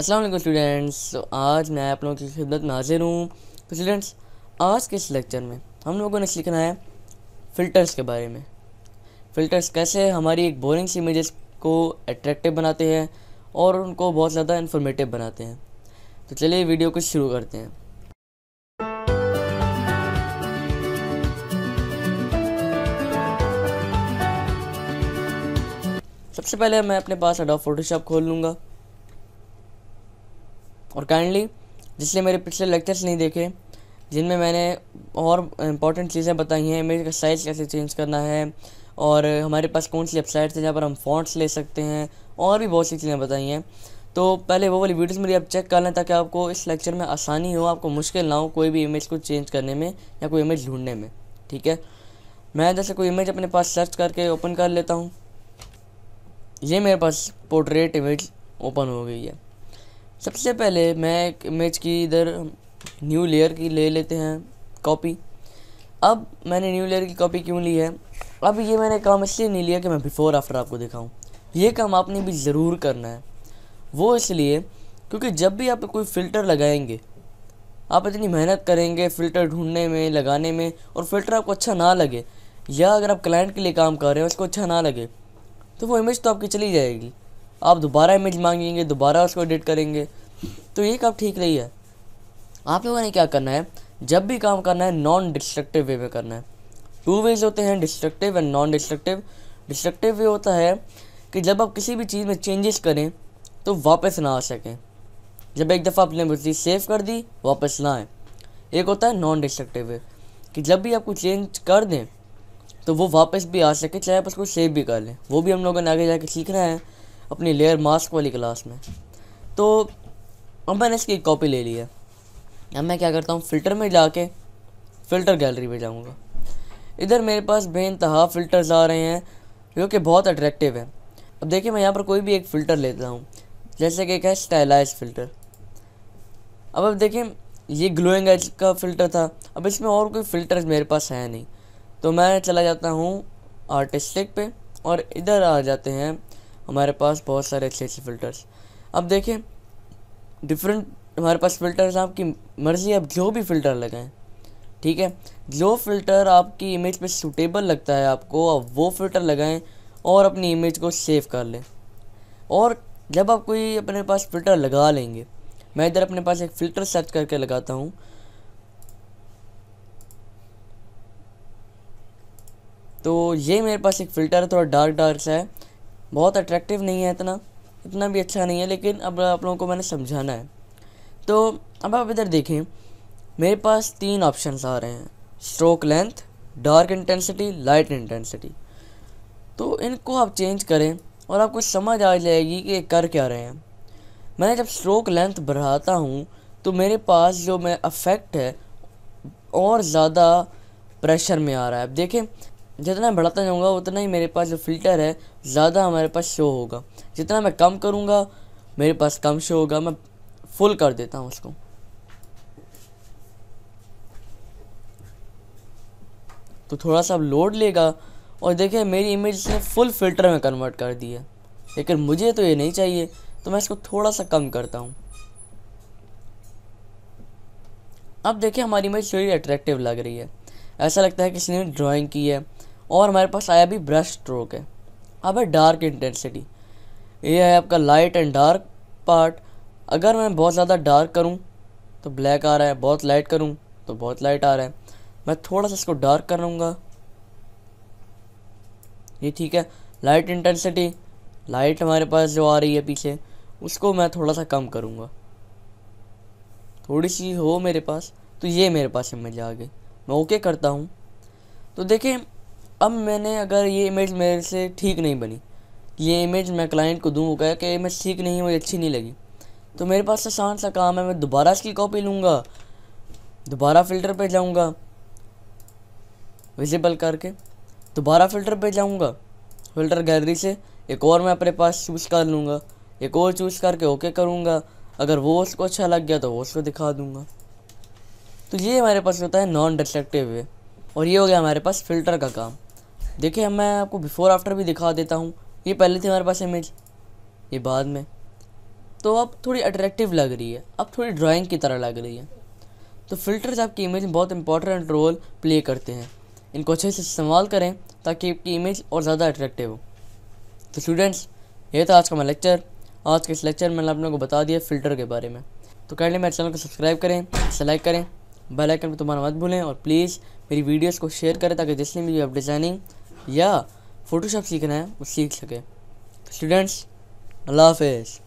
Aslam students तो आज मैं आप लोगों की खिदमत में हाजिर हूँ तो स्टूडेंट्स आज के इस लेक्चर में हम लोगों ने सीखना है फ़िल्टर्स के बारे में फ़िल्टर्स कैसे हमारी एक बोरिंग सी इमेजेस को अट्रैक्टिव बनाते हैं और उनको बहुत ज़्यादा इन्फॉर्मेटिव बनाते हैं तो चलिए वीडियो को शुरू करते हैं सबसे पहले मैं अपने पास अडॉप फोटोशॉप खोल लूँगा और काइंडली जिसने मेरे पिछले लेक्चर्स नहीं देखे जिनमें मैंने और इम्पॉर्टेंट चीज़ें बताई हैं मेरे साइज कैसे चेंज करना है और हमारे पास कौन सी वेबसाइट्स हैं जहाँ पर हम फॉन्ट्स ले सकते हैं और भी बहुत सी चीज़ें बताई हैं तो पहले वो वाली वीडियोस मेरी आप चेक कर लें ताकि आपको इस लेक्चर में आसानी हो आपको मुश्किल ना हो कोई भी इमेज को चेंज करने में या कोई इमेज ढूंढने में ठीक है मैं जैसे कोई इमेज अपने पास सर्च करके ओपन कर लेता हूँ ये मेरे पास पोर्ट्रेट इमेज ओपन हो गई है सबसे पहले मैं एक इमेज की इधर न्यू लेयर की ले लेते हैं कॉपी अब मैंने न्यू लेयर की कॉपी क्यों ली है अब ये मैंने काम इसलिए नहीं लिया कि मैं बिफ़ोर आफ्टर आपको दिखाऊं ये काम आपने भी ज़रूर करना है वो इसलिए क्योंकि जब भी आप कोई फ़िल्टर लगाएंगे आप इतनी मेहनत करेंगे फ़िल्टर ढूंढने में लगाने में और फ़िल्टर आपको अच्छा ना लगे या अगर आप क्लाइंट के लिए काम कर रहे हैं उसको अच्छा ना लगे तो वो इमेज तो आपकी चली जाएगी आप दोबारा इमेज मांगेंगे दोबारा उसको एडिट करेंगे तो ये कब ठीक रही है आप लोगों ने क्या करना है जब भी काम करना है नॉन डिस्ट्रक्टिव वे में करना है टू वेज होते हैं destructive and non destructive destructive way होता है कि जब आप किसी भी चीज़ में चेंजेस करें तो वापस ना आ सकें जब एक दफ़ा आपने वो चीज़ सेव कर दी वापस ना आए एक होता है नॉन डिस्ट्रक्टिव वे कि जब भी आपको चेंज कर दें तो वो वापस भी आ सके चाहे आप उसको सेव भी कर लें वो भी हम लोगों ने आगे जाके सीखना है अपनी लेयर मास्क वाली क्लास में तो अब मैंने इसकी कॉपी ले ली है अब मैं क्या करता हूँ फ़िल्टर में जाके फ़िल्टर गैलरी में जाऊँगा इधर मेरे पास बेानतहा फ़िल्टर्स आ रहे हैं जो कि बहुत अट्रैक्टिव है अब देखिए मैं यहाँ पर कोई भी एक फ़िल्टर लेता हूँ जैसे कि एक है स्टाइलाइज फ़िल्टर अब अब देखें ये ग्लोइंग एज का फ़िल्टर था अब इसमें और कोई फ़िल्टर मेरे पास है नहीं तो मैं चला जाता हूँ आर्टिस्टिक पे और इधर आ जाते हैं हमारे पास बहुत सारे अच्छे अच्छे फ़िल्टर्स अब देखें डिफरेंट हमारे पास फ़िल्टर्स आपकी मर्ज़ी आप जो भी फ़िल्टर लगाएं ठीक है जो फ़िल्टर आपकी इमेज पे सूटेबल लगता है आपको आप वो फ़िल्टर लगाएं और अपनी इमेज को सेव कर लें और जब आप कोई अपने पास फ़िल्टर लगा लेंगे मैं इधर अपने पास एक फ़िल्टर सर्च करके लगाता हूँ तो ये मेरे पास एक फ़िल्टर है थोड़ा डार्क डार्क सा है बहुत अट्रैक्टिव नहीं है इतना इतना भी अच्छा नहीं है लेकिन अब आप लोगों को मैंने समझाना है तो अब आप इधर देखें मेरे पास तीन ऑप्शंस आ रहे हैं stroke length dark intensity light intensity तो इनको आप चेंज करें और आपको समझ आ जाएगी कि कर क्या रहे हैं मैं जब स्ट्रोक लेंथ बढ़ाता हूँ तो मेरे पास जो मैं अफेक्ट है और ज़्यादा प्रेशर में आ रहा है अब देखें जितना बढ़ाता जाऊँगा उतना ही मेरे पास जो फिल्टर है ज़्यादा हमारे पास शो होगा जितना मैं कम करूँगा मेरे पास कम शो होगा मैं फुल कर देता हूँ उसको तो थोड़ा सा लोड लेगा और देखिए मेरी इमेज ने फुल फिल्टर में कन्वर्ट कर दी है लेकिन मुझे तो ये नहीं चाहिए तो मैं इसको थोड़ा सा कम करता हूँ अब देखिए हमारी इमेज थोड़ी अट्रैक्टिव लग रही है ऐसा लगता है किसी ने ड्राइंग की है और हमारे पास आया भी ब्रश स्ट्रोक है अब है डार्क इंटेंसिटी ये है आपका लाइट एंड डार्क पार्ट अगर मैं बहुत ज़्यादा डार्क करूँ तो ब्लैक आ रहा है बहुत लाइट करूँ तो बहुत लाइट आ रहा है मैं थोड़ा सा इसको डार्क करूँगा ये ठीक है लाइट इंटेंसिटी लाइट हमारे पास जो आ रही है पीछे उसको मैं थोड़ा सा कम करूँगा थोड़ी सी हो मेरे पास तो ये मेरे पास समझ आ गई मैं ओके करता हूँ तो देखें अब मैंने अगर ये इमेज मेरे से ठीक नहीं बनी ये इमेज मैं क्लाइंट को दूँ वो कहे कि इमेज ठीक नहीं हुई मुझे अच्छी नहीं लगी तो मेरे पास आसान सा काम है मैं दोबारा इसकी कॉपी लूँगा दोबारा फ़िल्टर पे जाऊँगा विजिबल करके दोबारा फ़िल्टर पे जाऊँगा फ़िल्टर गैलरी से एक और मैं अपने पास चूज़ कर लूँगा एक और चूज़ करके ओके करूँगा अगर वो उसको अच्छा लग गया तो वो उसको दिखा दूँगा तो ये हमारे पास होता है नॉन डिस्ट्रक्टिव वे और ये हो गया हमारे पास फ़िल्टर का काम देखिए मैं आपको बिफ़ोर आफ्टर भी दिखा देता हूँ ये पहले थी हमारे पास इमेज ये बाद में तो अब थोड़ी अट्रैक्टिव लग रही है अब थोड़ी ड्राइंग की तरह लग रही है तो फिल्टर्स आपकी इमेज में बहुत इंपॉर्टेंट रोल प्ले करते हैं इनको अच्छे से इस्तेमाल करें ताकि आपकी इमेज और ज़्यादा अट्रैक्टिव हो तो स्टूडेंट्स ये था आज का मैं लेक्चर आज के इस लेक्चर में मैंने आप लोगों को बता दिया फ़िल्टर के बारे में तो कैंडली मेरे चैनल को सब्सक्राइब करें इसे लाइक करें बेल आइकन पर तुम्हारा मत भूलें और प्लीज़ मेरी वीडियोस को शेयर करें ताकि जिसने भी आप डिज़ाइनिंग या फ़ोटोशॉप सीखना है वो सीख सके स्टूडेंट्स अल्लाह हाफिज़